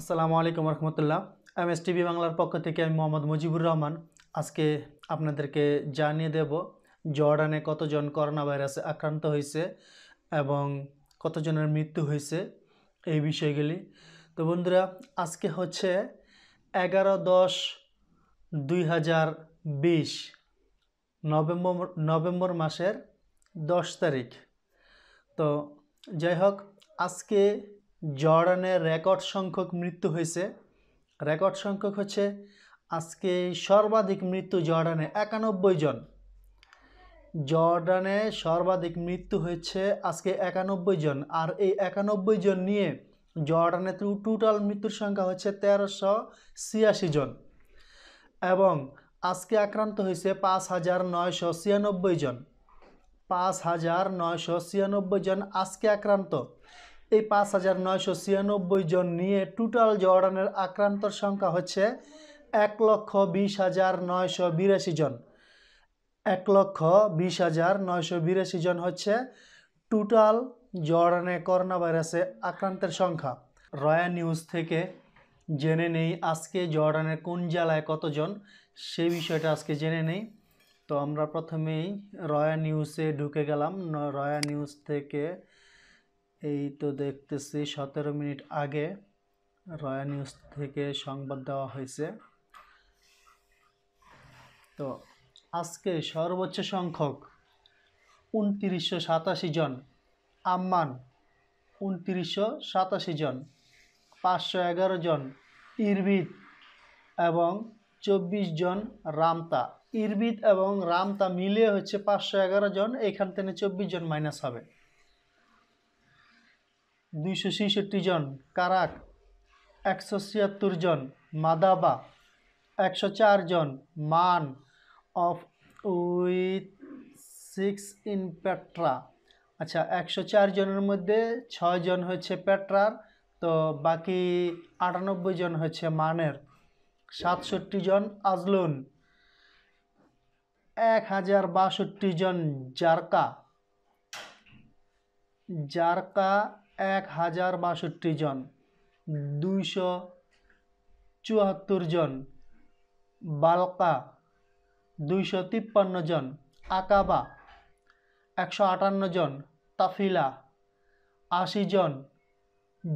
আসসালামু আলাইকুম রহমতুল্লাহ M S TV বাংলার পক্ষ থেকে আমি মোহাম্মদ মুজিবুর রহমান আজকে আপনাদেরকে জানিয়ে দেব জর্ডানে কতজন করোনা ভাইরাসে আক্রান্ত হয়েছে এবং কতজনের মৃত্যু হয়েছে এই বিষয়গুলি তো বন্ধুরা আজকে হচ্ছে এগারো দশ দুই হাজার বিশ নভেম্বর নভেম্বর মাসের দশ তারিখ তো যাই হোক আজকে জর্ডানের রেকর্ড সংখ্যক মৃত্যু হয়েছে রেকর্ড সংখ্যক হচ্ছে আজকে সর্বাধিক মৃত্যু জর্ডানে একানব্বই জন জর্ডানে সর্বাধিক মৃত্যু হয়েছে আজকে একানব্বই জন আর এই একানব্বই জন নিয়ে জর্ডানে টোটাল মৃত্যুর সংখ্যা হচ্ছে তেরোশো ছিয়াশি জন এবং আজকে আক্রান্ত হয়েছে পাঁচ হাজার নয়শো ছিয়ানব্বই জন পাঁচ হাজার নয়শো ছিয়ানব্বই জন আজকে আক্রান্ত এই পাঁচ হাজার নয়শো ছিয়ানব্বই জন নিয়ে টোটাল জর্ডানের আক্রান্তর সংখ্যা হচ্ছে এক লক্ষ বিশ হাজার নয়শো বিরাশি জন এক লক্ষ বিশ হাজার নয়শো বিরাশি জন হচ্ছে টোটাল জর্ডানে করোনা ভাইরাসে আক্রান্তের সংখ্যা রয়া নিউজ থেকে জেনে নেই আজকে জর্ডানের কোন জেলায় কতজন সেই বিষয়টা আজকে জেনে নেই তো আমরা প্রথমেই রয়া নিউজে ঢুকে গেলাম রয়া নিউজ থেকে এই তো দেখতেছি সতেরো মিনিট আগে রয়্যা নিউজ থেকে সংবাদ দেওয়া হয়েছে তো আজকে সর্বোচ্চ সংখ্যক উনত্রিশশো সাতাশি জন আম্মান উনত্রিশশো সাতাশি জন পাঁচশো এগারো জন ইরবিদ এবং চব্বিশ জন রামতা ইরবিদ এবং রামতা মিলে হচ্ছে পাঁচশো এগারো জন এখান থেকে চব্বিশ জন মাইনাস হবে দুইশো ছেষট্টি জন কারাক একশো ছিয়াত্তর জন মাদাবা একশো চার জন man of with six in পেট্রা আচ্ছা একশো চার জনের মধ্যে ছয় জন হচ্ছে পেট্রার তো বাকি আটানব্বই জন হচ্ছে মানের সাতষট্টি জন আজলুন এক হাজার বাষট্টি জন জারকা জারকা এক হাজার বাষট্টি জন দুইশো চুয়াত্তর জন বালকা দুইশো তিপ্পান্ন জন আকাবা একশো আটান্ন জন তাফিলা আশি জন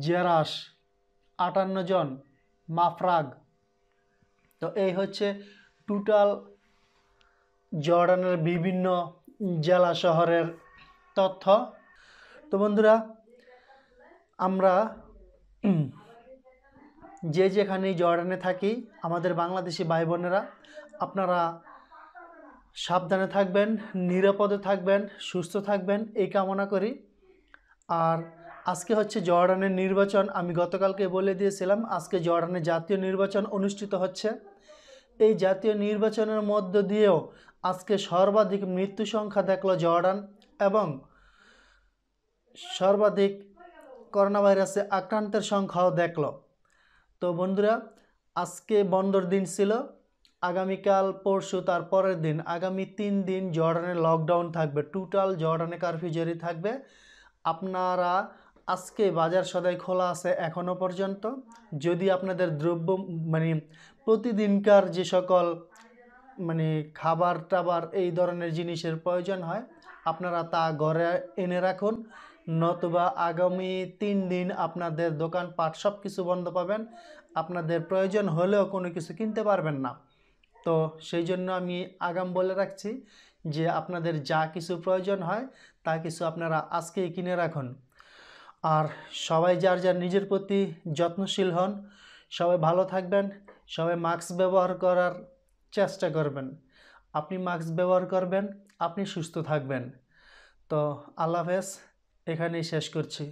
জেরাস আটান্ন জন মাফরাগ তো এই হচ্ছে টোটাল জর্ডানের বিভিন্ন জেলা শহরের তথ্য তো বন্ধুরা আমরা যে যেখানে জর্ডানে থাকি আমাদের বাংলাদেশি ভাই বোনেরা আপনারা সাবধানে থাকবেন নিরাপদে থাকবেন সুস্থ থাকবেন এই কামনা করি আর আজকে হচ্ছে জর্ডানের নির্বাচন আমি গতকালকে বলে দিয়েছিলাম আজকে জর্ডানে জাতীয় নির্বাচন অনুষ্ঠিত হচ্ছে এই জাতীয় নির্বাচনের মধ্য দিয়েও আজকে সর্বাধিক মৃত্যু সংখ্যা দেখল জর্ডান এবং সর্বাধিক করোনা ভাইরাসে আক্রান্তের সংখ্যাও দেখল তো বন্ধুরা আজকে বন্দর দিন ছিল আগামীকাল পরশু তার পরের দিন আগামী তিন দিন জর্ডানে লকডাউন থাকবে টোটাল জর্ডানে কারফিউ জারি থাকবে আপনারা আজকে বাজার সদাই খোলা আছে এখনও পর্যন্ত যদি আপনাদের দ্রব্য মানে প্রতিদিনকার যে সকল মানে খাবার টাবার এই ধরনের জিনিসের প্রয়োজন হয় আপনারা তা ঘরে এনে রাখুন নতুবা আগামী তিন দিন আপনাদের দোকান পাট সব কিছু বন্ধ পাবেন আপনাদের প্রয়োজন হলেও কোনো কিছু কিনতে পারবেন না তো সেই জন্য আমি আগাম বলে রাখছি যে আপনাদের যা কিছু প্রয়োজন হয় তা কিছু আপনারা আজকেই কিনে রাখুন আর সবাই যার যার নিজের প্রতি যত্নশীল হন সবাই ভালো থাকবেন সবাই মাস্ক ব্যবহার করার চেষ্টা করবেন আপনি মাস্ক ব্যবহার করবেন আপনি সুস্থ থাকবেন তো আল্লাহ হাফেজ এখানেই শেষ করছি